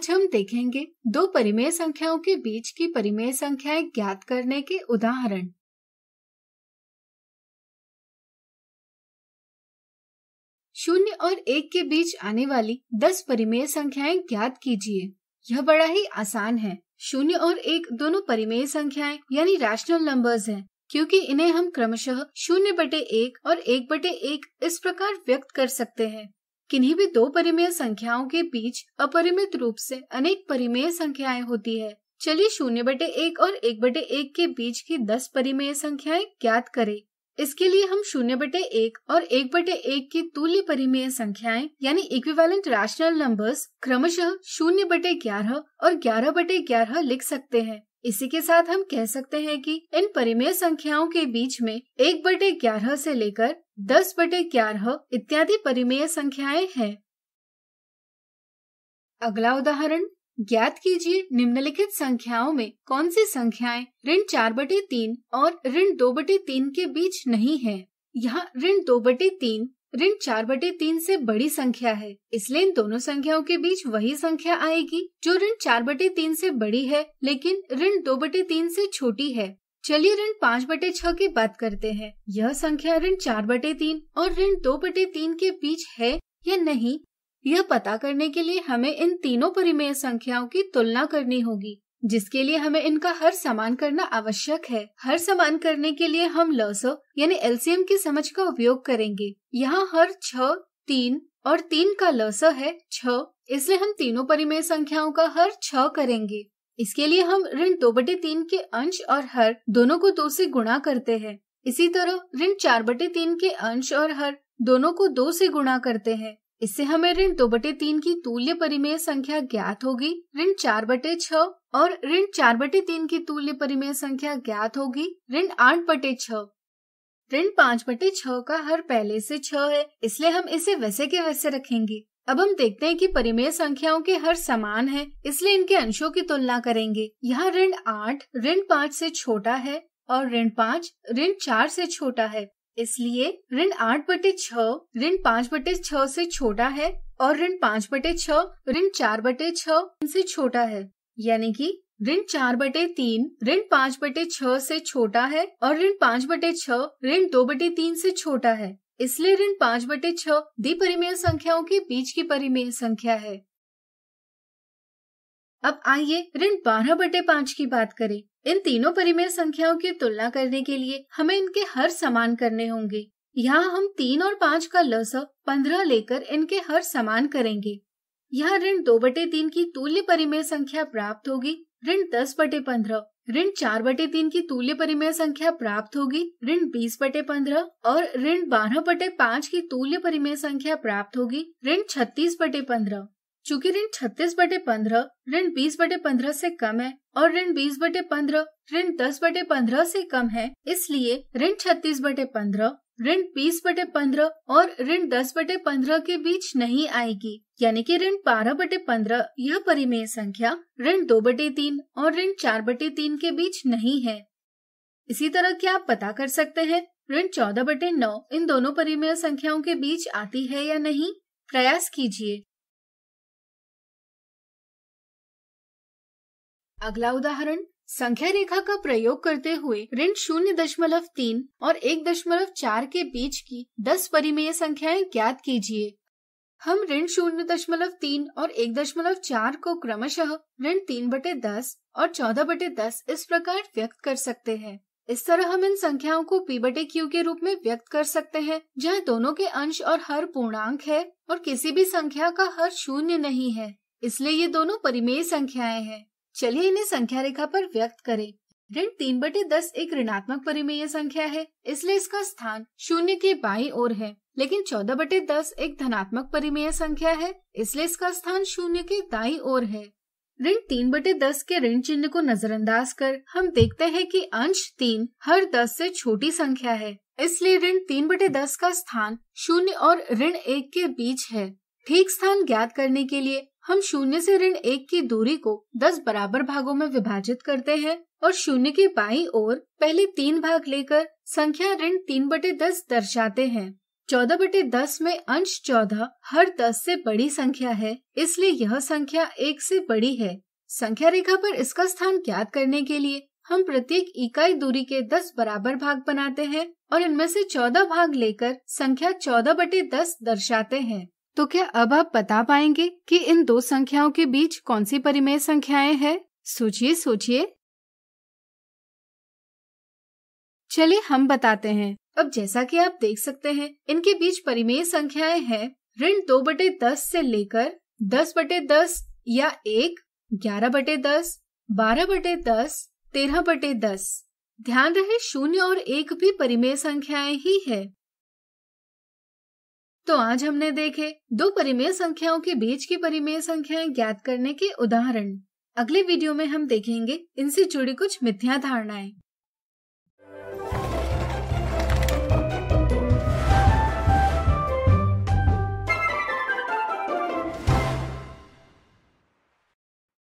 आज हम देखेंगे दो परिमेय संख्याओं के बीच की परिमेय संख्याएं ज्ञात करने के उदाहरण शून्य और एक के बीच आने वाली दस परिमेय संख्याएं ज्ञात कीजिए यह बड़ा ही आसान है शून्य और एक दोनों परिमेय संख्याएं यानी रैशनल नंबर्स हैं, क्योंकि इन्हें हम क्रमशः शून्य बटे एक और एक बटे एक इस प्रकार व्यक्त कर सकते हैं किन्हीं भी दो परिमेय संख्याओं के बीच अपरिमित रूप से अनेक परिमेय संख्याएं होती है चलिए शून्य बटे एक और एक बटे एक के बीच की दस परिमेय संख्याएं ज्ञात करें इसके लिए हम शून्य बटे एक और एक बटे एक की तुल्य परिमेय संख्याएं यानी इक्विवेलेंट रैशनल नंबर्स क्रमशः शून्य बटे ग्यारह और ग्यारह बटे ग्यारह लिख सकते हैं इसी के साथ हम कह सकते हैं कि इन परिमेय संख्याओं के बीच में एक बटे ग्यारह से लेकर दस बटे ग्यारह इत्यादि परिमेय संख्याएं हैं अगला उदाहरण ज्ञात कीजिए निम्नलिखित संख्याओं में कौन सी संख्याएं ऋण चार बटे तीन और ऋण दो बटे तीन के बीच नहीं है यहाँ ऋण दो बटे तीन ऋण चार बटे तीन से बड़ी संख्या है इसलिए इन दोनों संख्याओं के बीच वही संख्या आएगी जो ऋण चार बटे तीन से बड़ी है लेकिन ऋण दो बटे तीन से छोटी है चलिए ऋण पाँच बटे छह की बात करते हैं यह संख्या ऋण चार बटे तीन और ऋण दो बटे तीन के बीच है या नहीं यह पता करने के लिए हमें इन तीनों परिमेय संख्याओं की तुलना करनी होगी जिसके लिए हमें इनका हर समान करना आवश्यक है हर समान करने के लिए हम लसो यानी एलसीएम की समझ का उपयोग करेंगे यहाँ हर छ तीन और तीन का लस है छ इसलिए हम तीनों परिमेय संख्याओं का हर छ करेंगे इसके लिए हम ऋण दो बटे तीन के अंश और हर दोनों को दो से गुणा करते हैं इसी तरह ऋण चार बटे तीन के अंश और हर दोनों को दो से गुणा करते हैं इससे हमें ऋण दो बटे तीन की तुल्य परिमेय संख्या ज्ञात होगी ऋण चार बटे छ और ऋण चार बटे तीन की तुल्य परिमेय संख्या ज्ञात होगी ऋण आठ बटे छ ऋण पाँच बटे छ का हर पहले से छ है इसलिए हम इसे वैसे के वैसे रखेंगे अब हम देखते हैं कि परिमेय संख्याओं के हर समान है इसलिए इनके अंशों की तुलना करेंगे यहाँ ऋण आठ ऋण पाँच से छोटा है और ऋण पाँच ऋण चार से छोटा है इसलिए ऋण आठ बटे छ ऋण पाँच बटे छ से छोटा है और ऋण पाँच बटे छ ऋण चार बटे छ से छोटा है यानी कि ऋण चार बटे तीन ऋण पाँच बटे छ से छोटा है और ऋण पाँच बटे छ ऋण दो बटे तीन से छोटा है इसलिए ऋण पाँच बटे छ द्विपरिमेय संख्याओं के बीच की परिमेय संख्या है अब आइए ऋण बारह बटे पाँच की बात करें इन तीनों परिमेय संख्याओं की तुलना करने के लिए हमें इनके हर समान करने होंगे यहाँ हम तीन और पाँच का लस पंद्रह लेकर इनके हर समान करेंगे यहाँ ऋण दो बटे तीन की तुल्य परिमेय संख्या प्राप्त होगी ऋण दस बटे पंद्रह ऋण चार बटे तीन की तुल्य परिमेय संख्या प्राप्त होगी ऋण बीस बटे पंद्रह और ऋण बारह बटे पाँच की तुल्य परिमेय संख्या प्राप्त होगी ऋण छत्तीस बटे पंद्रह चूंकि ऋण छत्तीस बटे पंद्रह ऋण बीस बटे पंद्रह से कम है और ऋण बीस बटे पंद्रह ऋण दस बटे पंद्रह से कम है इसलिए ऋण छत्तीस बटे पंद्रह ऋण बीस बटे पंद्रह और ऋण दस बटे पंद्रह के बीच नहीं आएगी यानी कि ऋण बारह बटे पंद्रह यह परिमेय संख्या ऋण दो बटे तीन और ऋण चार बटे तीन के बीच नहीं है इसी तरह क्या आप पता कर सकते हैं ऋण चौदह बटे नौ इन दोनों परिमेय संख्याओं के बीच आती है या नहीं प्रयास कीजिए अगला उदाहरण संख्या रेखा का प्रयोग करते हुए ऋण शून्य दशमलव तीन और एक दशमलव चार के बीच की दस परिमेय संख्याएं ज्ञात कीजिए हम ऋण शून्य दशमलव तीन और एक दशमलव चार को क्रमशः ऋण तीन बटे दस और चौदह बटे दस इस प्रकार व्यक्त कर सकते हैं इस तरह हम इन संख्याओं को पी बटे क्यू के रूप में व्यक्त कर सकते हैं जहाँ दोनों के अंश और हर पूर्णांक है और किसी भी संख्या का हर शून्य नहीं है इसलिए ये दोनों परिमेय संख्याएं हैं चलिए इन्हें संख्या रेखा पर व्यक्त करें ऋण तीन बटे दस एक ऋणात्मक परिमेय संख्या है इसलिए इसका स्थान शून्य के बाई ओर है लेकिन चौदह बटे दस एक धनात्मक परिमेय संख्या है इसलिए इसका स्थान शून्य के दाई ओर है ऋण तीन बटे दस के ऋण चिन्ह को नजरअंदाज कर हम देखते हैं कि अंश तीन हर दस से छोटी संख्या है इसलिए ऋण तीन बटे दस का स्थान शून्य और ऋण एक के बीच है ठीक स्थान ज्ञात करने के लिए हम शून्य से ऋण एक की दूरी को दस बराबर भागों में विभाजित करते हैं और शून्य के बाई ओर पहले तीन भाग लेकर संख्या ऋण तीन बटे दस दर्शाते हैं चौदह बटे दस में अंश चौदह हर दस से बड़ी संख्या है इसलिए यह संख्या एक से बड़ी है संख्या रेखा पर इसका स्थान ज्ञात करने के लिए हम प्रत्येक इकाई दूरी के दस बराबर भाग बनाते हैं और इनमें से चौदह भाग लेकर संख्या चौदह बटे दस दर्शाते हैं तो क्या अब आप बता पाएंगे कि इन दो संख्याओं के बीच कौन सी परिमेय संख्याएं हैं? सोचिए सोचिए चलिए हम बताते हैं अब जैसा कि आप देख सकते हैं इनके बीच परिमेय संख्याएं हैं ऋण दो बटे दस से लेकर दस बटे दस या एक ग्यारह बटे दस बारह बटे दस तेरह बटे दस ध्यान रहे शून्य और एक भी परिमेय संख्याएं ही है तो आज हमने देखे दो परिमेय संख्याओं के बीच की परिमेय संख्याएं ज्ञात करने के उदाहरण अगले वीडियो में हम देखेंगे इनसे जुड़ी कुछ मिथ्या धारणाएं